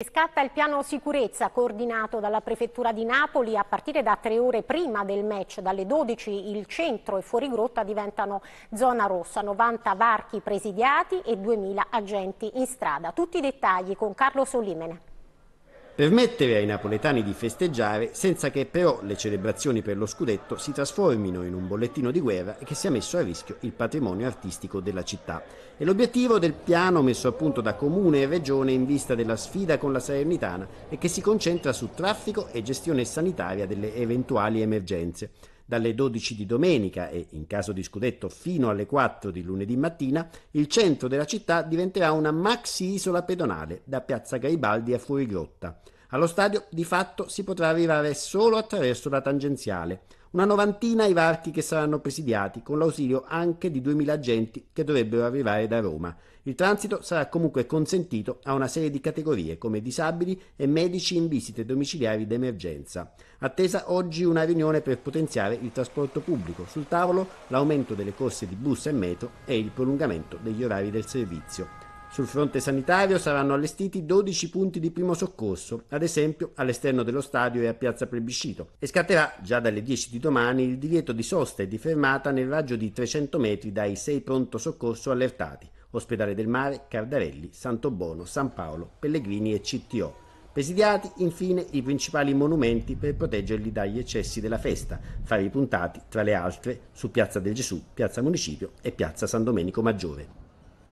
Scatta il piano sicurezza coordinato dalla Prefettura di Napoli a partire da tre ore prima del match, dalle 12 il centro e fuorigrotta diventano zona rossa, 90 varchi presidiati e 2000 agenti in strada. Tutti i dettagli con Carlo Solimene. Permettere ai napoletani di festeggiare senza che però le celebrazioni per lo scudetto si trasformino in un bollettino di guerra e che sia messo a rischio il patrimonio artistico della città. È l'obiettivo del piano messo a punto da comune e regione in vista della sfida con la Salernitana e che si concentra su traffico e gestione sanitaria delle eventuali emergenze dalle 12 di domenica e, in caso di scudetto, fino alle 4 di lunedì mattina, il centro della città diventerà una maxi isola pedonale da piazza Garibaldi a Fuorigrotta. Allo stadio di fatto si potrà arrivare solo attraverso la tangenziale, una novantina i varchi che saranno presidiati, con l'ausilio anche di 2.000 agenti che dovrebbero arrivare da Roma. Il transito sarà comunque consentito a una serie di categorie come disabili e medici in visite domiciliari d'emergenza. Attesa oggi una riunione per potenziare il trasporto pubblico, sul tavolo l'aumento delle corse di bus e metro e il prolungamento degli orari del servizio. Sul fronte sanitario saranno allestiti 12 punti di primo soccorso, ad esempio all'esterno dello stadio e a Piazza Plebiscito, e scatterà già dalle 10 di domani il divieto di sosta e di fermata nel raggio di 300 metri dai 6 pronto soccorso allertati, Ospedale del Mare, Cardarelli, Santobono, San Paolo, Pellegrini e CTO. Presidiati infine i principali monumenti per proteggerli dagli eccessi della festa, fare i puntati tra le altre su Piazza del Gesù, Piazza Municipio e Piazza San Domenico Maggiore.